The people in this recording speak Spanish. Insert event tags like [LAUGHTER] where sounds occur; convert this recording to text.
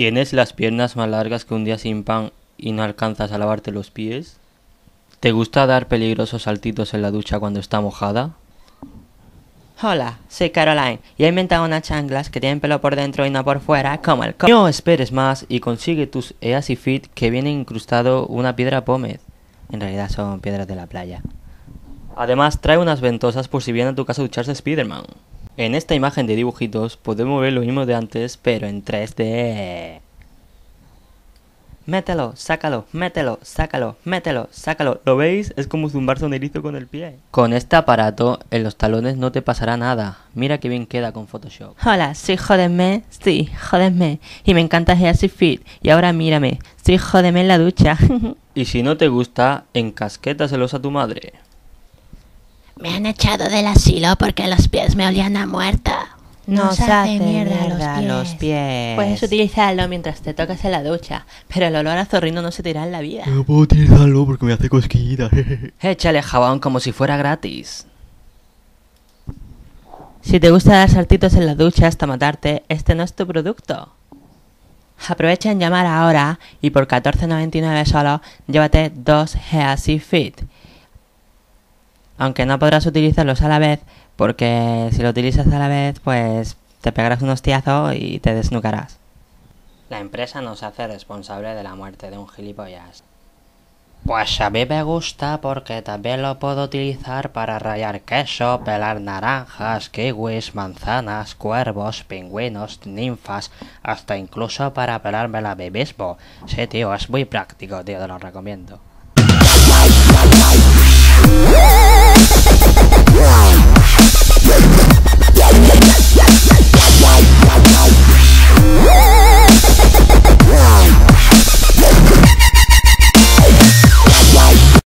¿Tienes las piernas más largas que un día sin pan y no alcanzas a lavarte los pies? ¿Te gusta dar peligrosos saltitos en la ducha cuando está mojada? Hola, soy Caroline y he inventado unas chanclas que tienen pelo por dentro y no por fuera, como el co No esperes más y consigue tus EASY Fit que viene incrustado una piedra pómez. En realidad son piedras de la playa. Además, trae unas ventosas por si viene a tu casa a ducharse spider en esta imagen de dibujitos podemos ver lo mismo de antes, pero en 3D. Mételo, sácalo, mételo, sácalo, mételo, sácalo. ¿Lo veis? Es como zumbar sonerizo con el pie. Con este aparato en los talones no te pasará nada. Mira qué bien queda con Photoshop. Hola, sí, Jodeme, sí, Jodeme. Y me encanta así Fit. Y ahora mírame, sí Jodeme en la ducha. [LAUGHS] y si no te gusta, encasquétaselos a tu madre. Me han echado del asilo porque los pies me olían a muerta. No se hace, mierda, los, pies. Puedes utilizarlo mientras te tocas en la ducha, pero el olor a zorrino no se tira en la vida. No puedo utilizarlo porque me hace cosquillita. Échale jabón como si fuera gratis. Si te gusta dar saltitos en la ducha hasta matarte, este no es tu producto. Aprovecha en llamar ahora y por 14.99 solo llévate dos Heasy Fit aunque no podrás utilizarlos a la vez, porque si lo utilizas a la vez, pues te pegarás un hostiazo y te desnucarás. La empresa nos hace responsable de la muerte de un gilipollas. Pues a mí me gusta porque también lo puedo utilizar para rayar queso, pelar naranjas, kiwis, manzanas, cuervos, pingüinos, ninfas, hasta incluso para pelarme la mí Sí, tío, es muy práctico, tío, te lo recomiendo.